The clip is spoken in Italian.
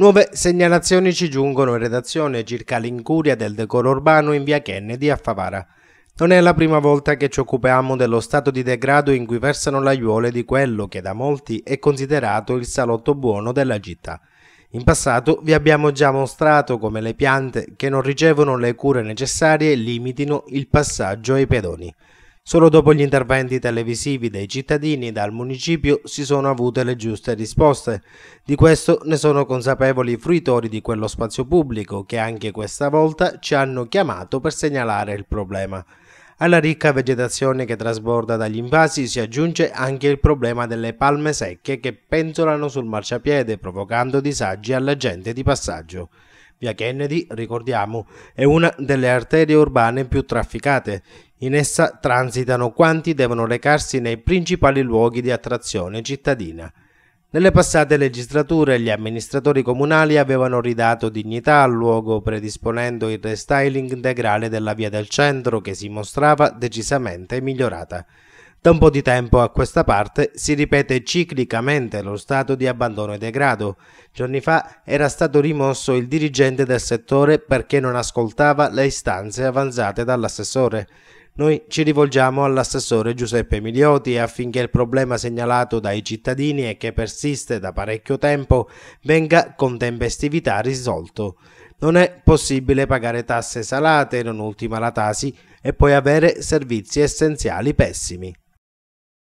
Nuove segnalazioni ci giungono in redazione circa l'incuria del decoro urbano in via Kennedy a Favara. Non è la prima volta che ci occupiamo dello stato di degrado in cui versano le di quello che da molti è considerato il salotto buono della città. In passato vi abbiamo già mostrato come le piante che non ricevono le cure necessarie limitino il passaggio ai pedoni. Solo dopo gli interventi televisivi dei cittadini dal municipio si sono avute le giuste risposte. Di questo ne sono consapevoli i fruitori di quello spazio pubblico che anche questa volta ci hanno chiamato per segnalare il problema. Alla ricca vegetazione che trasborda dagli invasi si aggiunge anche il problema delle palme secche che pentolano sul marciapiede provocando disagi alla gente di passaggio. Via Kennedy, ricordiamo, è una delle arterie urbane più trafficate. In essa transitano quanti devono recarsi nei principali luoghi di attrazione cittadina. Nelle passate legislature gli amministratori comunali avevano ridato dignità al luogo predisponendo il restyling integrale della via del centro che si mostrava decisamente migliorata. Da un po' di tempo a questa parte si ripete ciclicamente lo stato di abbandono e degrado. Giorni fa era stato rimosso il dirigente del settore perché non ascoltava le istanze avanzate dall'assessore. Noi ci rivolgiamo all'assessore Giuseppe Emilioti affinché il problema segnalato dai cittadini e che persiste da parecchio tempo venga con tempestività risolto. Non è possibile pagare tasse salate, non ultima la Tasi, e poi avere servizi essenziali pessimi.